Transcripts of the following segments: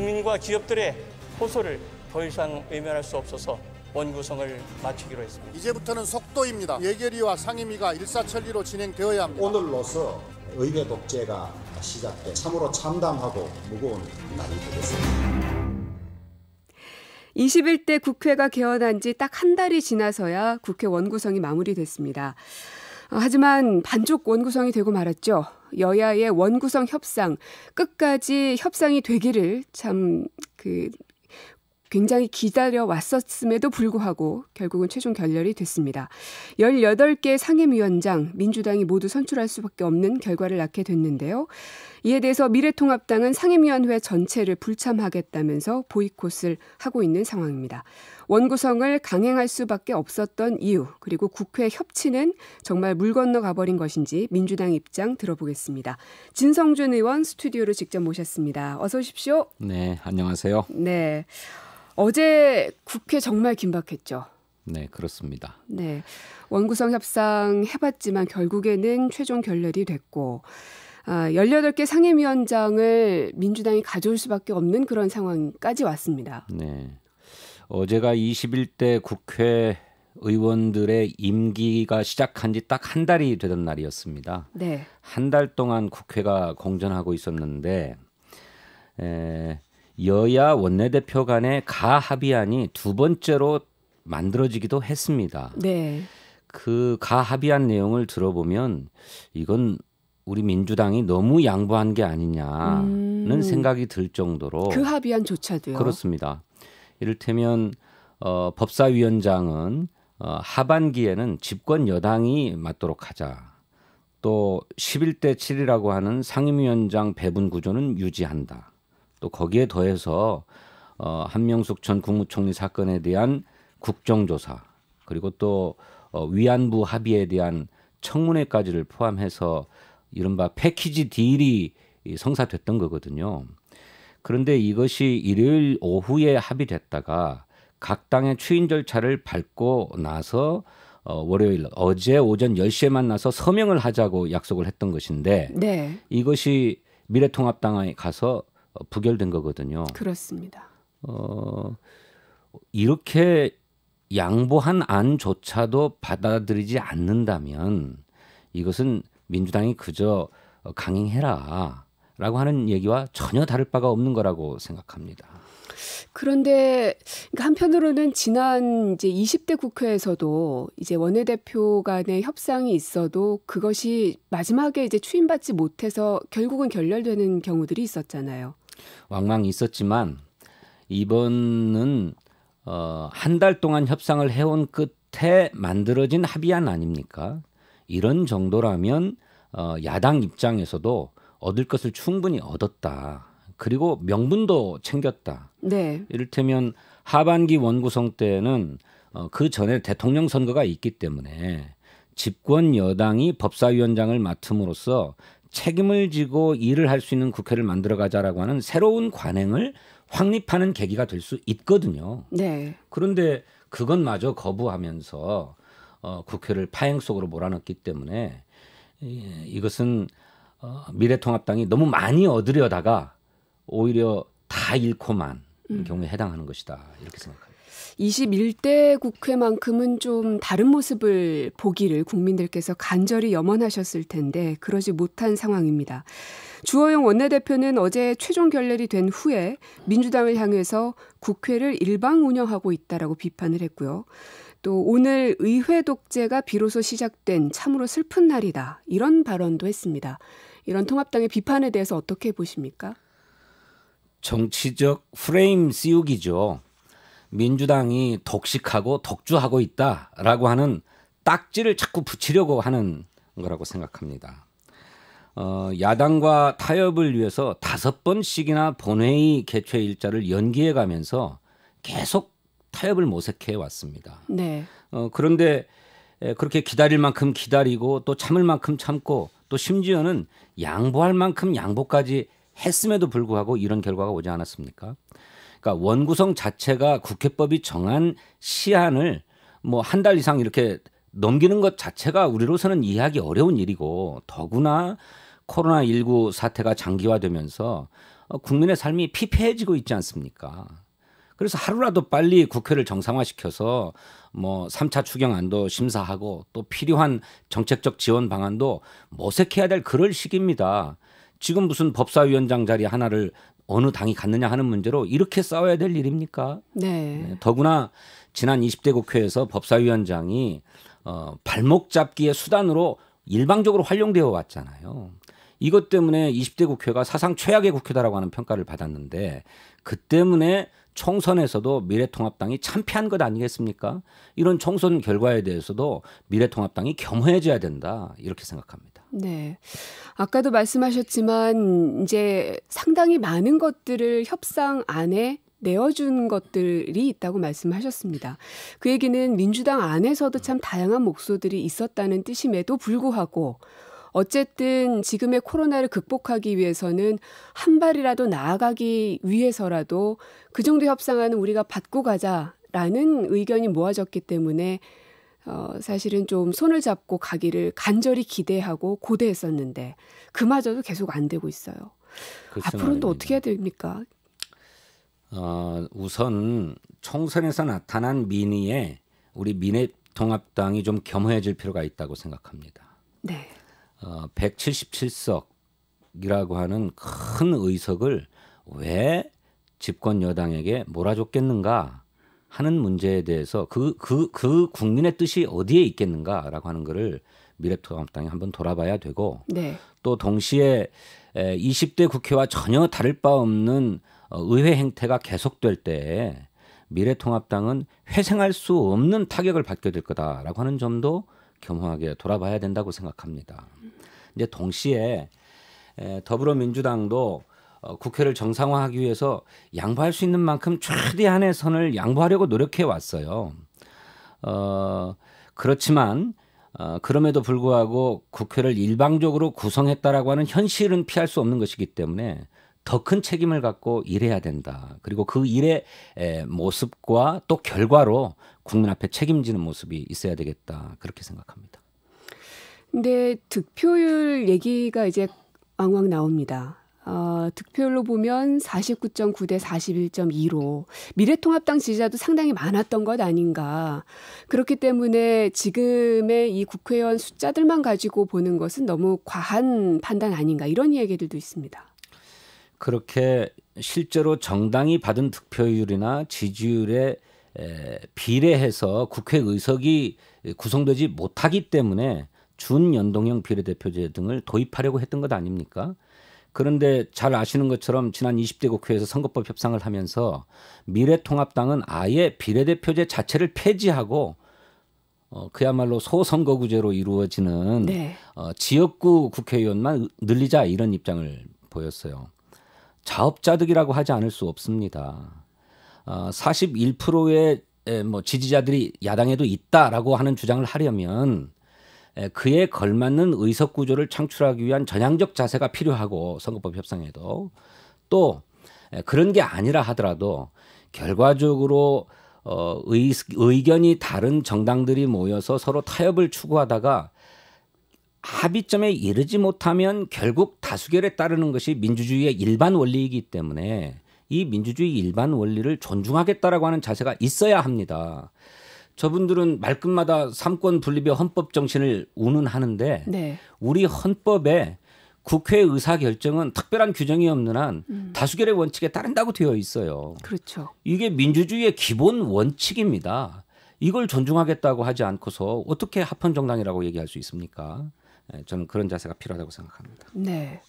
국민과 기업들의 호소를 더 이상 외면할 수 없어서 원구성을 마치기로 했습니다. 이제부터는 속도입니다. 예결위와 상임위가 일사천리로 진행되어야 합니다. 오늘로서 의회 독재가 시작돼 참으로 참담하고 무거운 날이 되겠습니다. 21대 국회가 개헌한 지 딱 한 달이 지나서야 국회 원구성이 마무리됐습니다. 어, 하지만 반쪽 원구성이 되고 말았죠. 여야의 원구성 협상 끝까지 협상이 되기를 참그 굉장히 기다려 왔었음에도 불구하고 결국은 최종 결렬이 됐습니다. 18개 상임위원장 민주당이 모두 선출할 수밖에 없는 결과를 낳게 됐는데요. 이에 대해서 미래통합당은 상임위원회 전체를 불참하겠다면서 보이콧을 하고 있는 상황입니다. 원구성을 강행할 수밖에 없었던 이유, 그리고 국회 협치는 정말 물 건너 가버린 것인지 민주당 입장 들어보겠습니다. 진성준 의원 스튜디오로 직접 모셨습니다. 어서 오십시오. 네, 안녕하세요. 네. 어제 국회 정말 긴박했죠. 네, 그렇습니다. 네. 원구성 협상 해봤지만 결국에는 최종 결렬이 됐고 아, 18개 상임위원장을 민주당이 가져올 수밖에 없는 그런 상황까지 왔습니다. 네. 어제가 21대 국회 의원들의 임기가 시작한 지 딱 한 달이 되던 날이었습니다. 네. 한 달 동안 국회가 공전하고 있었는데 에, 여야 원내대표 간의 가합의안이 두 번째로 만들어지기도 했습니다. 네. 그 가합의안 내용을 들어보면 이건 우리 민주당이 너무 양보한 게 아니냐는 음. 생각이 들 정도로 그 합의안조차도요. 그렇습니다. 이를테면 어, 법사위원장은 어, 하반기에는 집권 여당이 맡도록 하자. 또 11대 7이라고 하는 상임위원장 배분 구조는 유지한다. 또 거기에 더해서 어, 한명숙 전 국무총리 사건에 대한 국정조사 그리고 또 어, 위안부 합의에 대한 청문회까지를 포함해서 이른바 패키지 딜이 성사됐던 거거든요. 그런데 이것이 일요일 오후에 합의됐다가 각 당의 추인 절차를 밟고 나서 어, 월요일 어제 오전 10시에 만나서 서명을 하자고 약속을 했던 것인데 네. 이것이 미래통합당에 가서 어, 부결된 거거든요. 그렇습니다. 어, 이렇게 양보한 안조차도 받아들이지 않는다면 이것은 민주당이 그저 어, 강행해라라고 하는 얘기와 전혀 다를 바가 없는 거라고 생각합니다. 그런데 그러니까 한편으로는 지난 이제 20대 국회에서도 이제 원내대표 간의 협상이 있어도 그것이 마지막에 이제 추임받지 못해서 결국은 결렬되는 경우들이 있었잖아요. 왕왕 있었지만 이번은 어, 한달 동안 협상을 해온 끝에 만들어진 합의안 아닙니까? 이런 정도라면 어, 야당 입장에서도 얻을 것을 충분히 얻었다. 그리고 명분도 챙겼다. 네. 이를테면 하반기 원구성 때는 어, 그 전에 대통령 선거가 있기 때문에 집권 여당이 법사위원장을 맡음으로써 책임을 지고 일을 할 수 있는 국회를 만들어 가자라고 하는 새로운 관행을 확립하는 계기가 될 수 있거든요. 네. 그런데 그것마저 거부하면서 어, 국회를 파행 속으로 몰아넣기 때문에 예, 이, 것은 어, 미래통합당이 너무 많이 얻으려다가 오히려 다 잃고만 음. 경우에 해당하는 것이다 이렇게 생각합니다. 21대 국회만큼은 좀 다른 모습을 보기를 국민들께서 간절히 염원하셨을 텐데 그러지 못한 상황입니다. 주호영 원내대표는 어제 최종 결렬이 된 후에 민주당을 향해서 국회를 일방 운영하고 있다라고 비판을 했고요. 또 오늘 의회 독재가 비로소 시작된 참으로 슬픈 날이다. 이런 발언도 했습니다. 이런 통합당의 비판에 대해서 어떻게 보십니까? 정치적 프레임 씌우기죠. 민주당이 독식하고 독주하고 있다라고 하는 딱지를 자꾸 붙이려고 하는 거라고 생각합니다. 어, 야당과 타협을 위해서 다섯 번씩이나 본회의 개최 일자를 연기해 가면서 계속 타협을 모색해 왔습니다. 네. 어, 그런데 그렇게 기다릴 만큼 기다리고 또 참을 만큼 참고 또 심지어는 양보할 만큼 양보까지 했음에도 불구하고 이런 결과가 오지 않았습니까? 그러니까 원구성 자체가 국회법이 정한 시한을 뭐 한 달 이상 이렇게 넘기는 것 자체가 우리로서는 이해하기 어려운 일이고 더구나 코로나 19 사태가 장기화되면서 어, 국민의 삶이 피폐해지고 있지 않습니까? 그래서 하루라도 빨리 국회를 정상화시켜서 뭐 3차 추경안도 심사하고 또 필요한 정책적 지원 방안도 모색해야 될 그럴 시기입니다. 지금 무슨 법사위원장 자리 하나를 어느 당이 갖느냐 하는 문제로 이렇게 싸워야 될 일입니까? 네. 네 더구나 지난 20대 국회에서 법사위원장이 어, 발목 잡기의 수단으로 일방적으로 활용되어 왔잖아요. 이것 때문에 20대 국회가 사상 최악의 국회다라고 하는 평가를 받았는데 그 때문에 총선에서도 미래통합당이 참패한 것 아니겠습니까? 이런 총선 결과에 대해서도 미래통합당이 겸허해져야 된다 이렇게 생각합니다. 네, 아까도 말씀하셨지만 이제 상당히 많은 것들을 협상 안에 내어준 것들이 있다고 말씀하셨습니다. 그 얘기는 민주당 안에서도 참 다양한 목소들이 있었다는 뜻임에도 불구하고 어쨌든 지금의 코로나를 극복하기 위해서는 한 발이라도 나아가기 위해서라도 그 정도 협상안은 우리가 받고 가자라는 의견이 모아졌기 때문에 어, 사실은 좀 손을 잡고 가기를 간절히 기대하고 고대했었는데 그마저도 계속 안 되고 있어요. 앞으로는 또 어떻게 해야 됩니까? 어, 우선 총선에서 나타난 민의에 우리 민의 통합당이 좀 겸허해질 필요가 있다고 생각합니다. 네. 어, 177석이라고 하는 큰 의석을 왜 집권 여당에게 몰아줬겠는가 하는 문제에 대해서 그, 그, 그 국민의 뜻이 어디에 있겠는가라고 하는 것을 미래통합당이 한번 돌아봐야 되고 네. 또 동시에 20대 국회와 전혀 다를 바 없는 어, 의회 행태가 계속될 때에 미래통합당은 회생할 수 없는 타격을 받게 될 거다라고 하는 점도 겸허하게 돌아봐야 된다고 생각합니다. 이제 동시에 더불어민주당도 어, 국회를 정상화하기 위해서 양보할 수 있는 만큼 최대한의 선을 양보하려고 노력해 왔어요. 어, 그렇지만 어, 그럼에도 불구하고 국회를 일방적으로 구성했다라고 하는 현실은 피할 수 없는 것이기 때문에 더 큰 책임을 갖고 일해야 된다. 그리고 그 일의 모습과 또 결과로 국민 앞에 책임지는 모습이 있어야 되겠다 그렇게 생각합니다. 근데 득표율 얘기가 이제 왕왕 나옵니다. 어, 득표율로 보면 49.9 대 41.2로 미래통합당 지지자도 상당히 많았던 것 아닌가. 그렇기 때문에 지금의 이 국회의원 숫자들만 가지고 보는 것은 너무 과한 판단 아닌가 이런 이기들도 있습니다. 그렇게 실제로 정당이 받은 득표율이나 지지율의 비례해서 국회 의석이 구성되지 못하기 때문에 준연동형 비례대표제 등을 도입하려고 했던 것 아닙니까? 그런데 잘 아시는 것처럼 지난 20대 국회에서 선거법 협상을 하면서 미래통합당은 아예 비례대표제 자체를 폐지하고 어, 그야말로 소선거구제로 이루어지는 네. 어, 지역구 국회의원만 늘리자 이런 입장을 보였어요. 자업자득이라고 하지 않을 수 없습니다. 어, 41%의 뭐 지지자들이 야당에도 있다라고 하는 주장을 하려면 그에 걸맞는 의석 구조를 창출하기 위한 전향적 자세가 필요하고 선거법 협상에도 또 그런 게 아니라 하더라도 결과적으로 어, 의, 의견이 다른 정당들이 모여서 서로 타협을 추구하다가 합의점에 이르지 못하면 결국 다수결에 따르는 것이 민주주의의 일반 원리이기 때문에 이 민주주의 일반 원리를 존중하겠다라고 하는 자세가 있어야 합니다. 저분들은 말끝마다 삼권 분립의 헌법 정신을 운운하는데 네. 우리 헌법에 국회 의사 결정은 특별한 규정이 없는 한 음. 다수결의 원칙에 따른다고 되어 있어요. 그렇죠. 이게 민주주의의 기본 원칙입니다. 이걸 존중하겠다고 하지 않고서 어떻게 합헌 정당이라고 얘기할 수 있습니까? 예, 저는 그런 자세가 필요하다고 생각합니다. 네.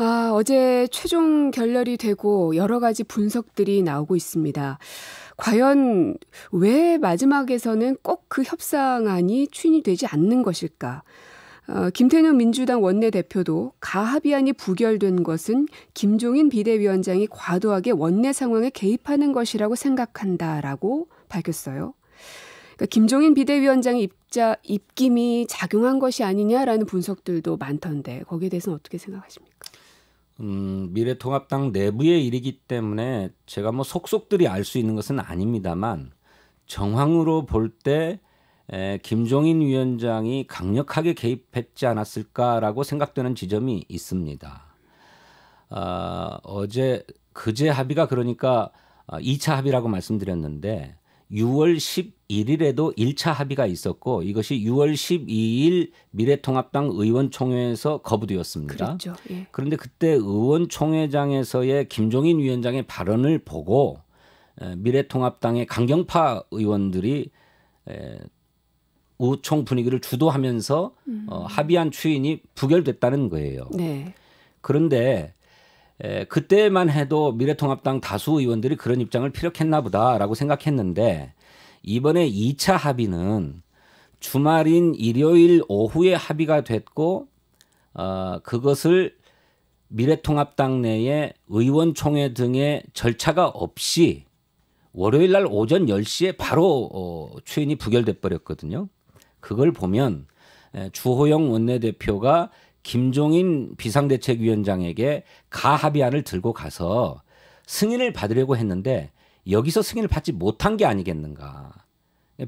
아, 어제 최종 결렬이 되고 여러 가지 분석들이 나오고 있습니다. 과연 왜 마지막에서는 꼭 그 협상안이 추인이 되지 않는 것일까? 어, 김태년 민주당 원내대표도 가합의안이 부결된 것은 김종인 비대위원장이 과도하게 원내 상황에 개입하는 것이라고 생각한다라고 밝혔어요. 그러니까 김종인 비대위원장의 입자 입김이 작용한 것이 아니냐라는 분석들도 많던데 거기에 대해서는 어떻게 생각하십니까? 음, 미래통합당 내부의 일이기 때문에 제가 뭐 속속들이 알 수 있는 것은 아닙니다만 정황으로 볼 때 김종인 위원장이 강력하게 개입했지 않았을까라고 생각되는 지점이 있습니다. 어, 어제 그제 합의가 그러니까 2차 아, 합의라고 말씀드렸는데 6월 11일에도 1차 합의가 있었고 이것이 6월 12일 미래통합당 의원총회에서 거부되었습니다. 예. 그런데 그때 의원총회장에서의 김종인 위원장의 발언을 보고 미래통합당의 강경파 의원들이 우총 분위기를 주도하면서 음. 어, 합의한 추인이 부결됐다는 거예요. 네. 그런데 에, 그때만 해도 미래통합당 다수 의원들이 그런 입장을 피력했나 보다라고 생각했는데 이번에 2차 합의는 주말인 일요일 오후에 합의가 됐고 어, 그것을 미래통합당 내에 의원총회 등의 절차가 없이 월요일 날 오전 10시에 바로 어, 추인이 부결돼 버렸거든요. 그걸 보면 주호영 원내대표가 김종인 비상대책위원장에게 가합의안을 들고 가서 승인을 받으려고 했는데 여기서 승인을 받지 못한 게 아니겠는가.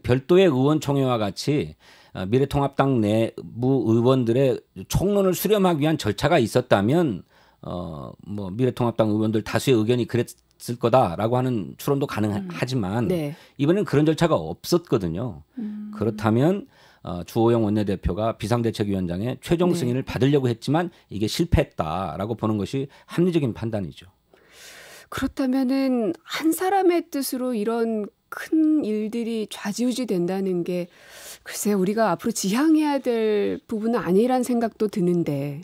별도의 의원총회와 같이 어, 미래통합당 내부 의원들의 총론을 수렴하기 위한 절차가 있었다면 어뭐 미래통합당 의원들 다수의 의견이 그랬을 거다라고 하는 추론도 가능하지만 음. 네. 이번엔 그런 절차가 없었거든요. 음. 그렇다면 어, 주호영 원내대표가 비상대책위원장의 최종 네. 승인을 받으려고 했지만 이게 실패했다라고 보는 것이 합리적인 판단이죠. 그렇다면은 한 사람의 뜻으로 이런 큰 일들이 좌지우지 된다는 게 글쎄 우리가 앞으로 지향해야 될 부분은 아니란 생각도 드는데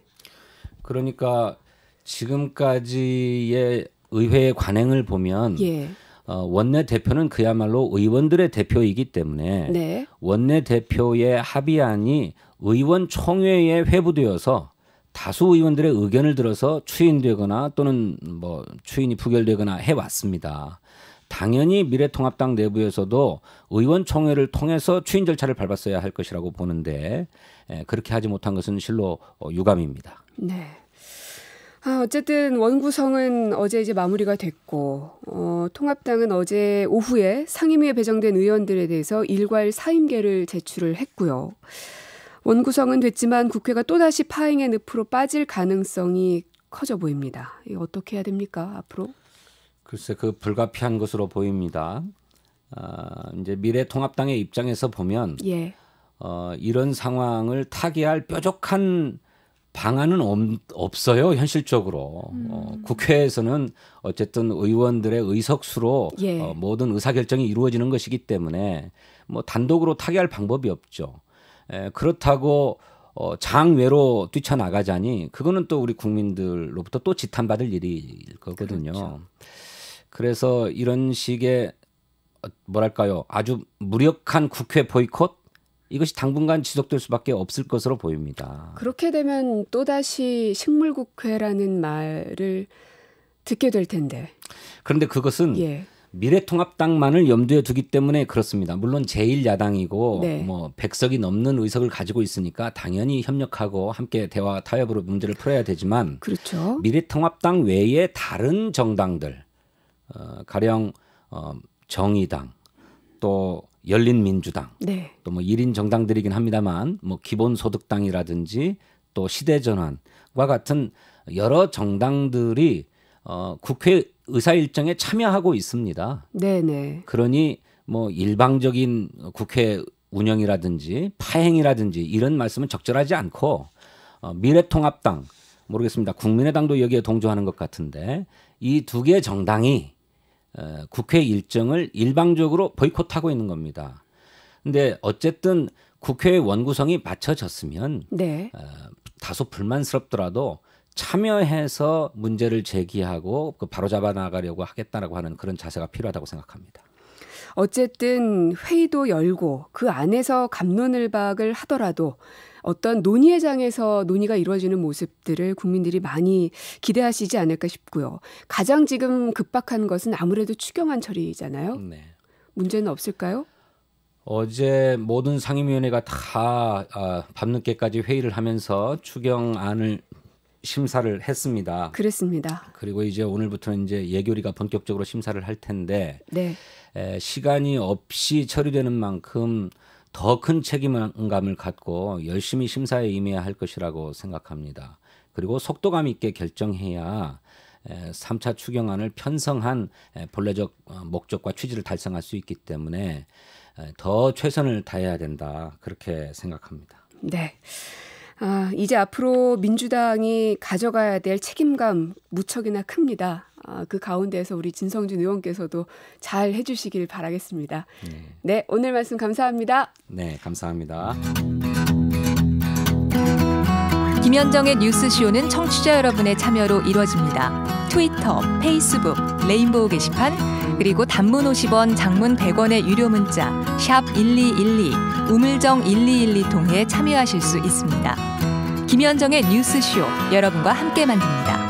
그러니까 지금까지의 의회의 관행을 보면 예. 어, 원내 대표는 그야말로 의원들의 대표이기 때문에 네. 원내 대표의 합의안이 의원 총회에 회부되어서 다수 의원들의 의견을 들어서 추인되거나 또는 뭐 추인이 부결되거나 해 왔습니다. 당연히 미래통합당 내부에서도 의원총회를 통해서 추인 절차를 밟았어야 할 것이라고 보는데 그렇게 하지 못한 것은 실로 어, 유감입니다. 네. 아, 어쨌든 원구성은 어제 이제 마무리가 됐고, 어, 통합당은 어제 오후에 상임위에 배정된 의원들에 대해서 일괄 사임계를 제출을 했고요. 원구성은 됐지만 국회가 또다시 파행의 늪으로 빠질 가능성이 커져 보입니다. 이거 어떻게 해야 됩니까, 앞으로? 글쎄, 그 불가피한 것으로 보입니다. 아, 이제 미래통합당의 입장에서 보면, 예. 어, 이런 상황을 타개할 뾰족한 방안은 없어요 현실적으로 음. 어, 국회에서는 어쨌든 의원들의 의석수로 예. 어, 모든 의사결정이 이루어지는 것이기 때문에 뭐 단독으로 타개할 방법이 없죠 에, 그렇다고 어, 장외로 뛰쳐나가자니 그거는 또 우리 국민들로부터 또 지탄받을 일일 거거든요 그렇죠. 그래서 이런 식의 어, 뭐랄까요 아주 무력한 국회 보이콧 이것이 당분간 지속될 수밖에 없을 것으로 보입니다. 그렇게 되면 또다시 식물국회라는 말을 듣게 될 텐데. 그런데 그것은 예. 미래통합당만을 염두에 두기 때문에 그렇습니다. 물론 제1야당이고 네. 뭐 100석이 넘는 의석을 가지고 있으니까 당연히 협력하고 함께 대화 타협으로 문제를 풀어야 되지만 그렇죠. 미래통합당 외에 다른 정당들 어, 가령 어, 정의당 또 열린민주당 네. 또뭐 1인 정당들이긴 합니다만 뭐 기본소득당이라든지 또 시대전환과 같은 여러 정당들이 어, 국회 의사 일정에 참여하고 있습니다. 네네. 네. 그러니 뭐 일방적인 국회 운영이라든지 파행이라든지 이런 말씀은 적절하지 않고 어, 미래통합당 모르겠습니다. 국민의당도 여기에 동조하는 것 같은데 이 두개 정당이 국회 일정을 일방적으로 보이콧하고 있는 겁니다. 근데 어쨌든 국회의 원구성이 맞춰졌으면 네. 어, 다소 불만스럽더라도 참여해서 문제를 제기하고 그 바로잡아 나가려고 하겠다라고 하는 그런 자세가 필요하다고 생각합니다. 어쨌든 회의도 열고 그 안에서 감론을박을 하더라도 어떤 논의회장에서 논의가 이루어지는 모습들을 국민들이 많이 기대하시지 않을까 싶고요. 가장 지금 급박한 것은 아무래도 추경안 처리잖아요. 네. 문제는 없을까요? 어제 모든 상임위원회가 다 아, 밤늦게까지 회의를 하면서 추경안을 심사를 했습니다. 그렇습니다. 그리고 이제 오늘부터는 이제 예결위가 본격적으로 심사를 할 텐데 네. 에, 시간이 없이 처리되는 만큼 더큰 책임감을 갖고 열심히 심사에 임해야 할 것이라고 생각합니다. 그리고 속도감 있게 결정해야 3차 추경안을 편성한 본래적 어, 목적과 취지를 달성할 수 있기 때문에 더 최선을 다해야 된다 그렇게 생각합니다. 네. 아, 이제 앞으로 민주당이 가져가야 될 책임감 무척이나 큽니다. 아, 그 가운데에서 우리 진성준 의원께서도 잘 해주시길 바라겠습니다. 네. 네, 오늘 말씀 감사합니다. 네, 감사합니다. 김현정의 뉴스쇼는 청취자 여러분의 참여로 이루어집니다. 트위터, 페이스북, 레인보우 게시판, 그리고 단문 50원, 장문 100원의 유료 문자 샵 1212, 우물정 1212 통해 참여하실 수 있습니다. 김현정의 뉴스쇼 여러분과 함께 만듭니다.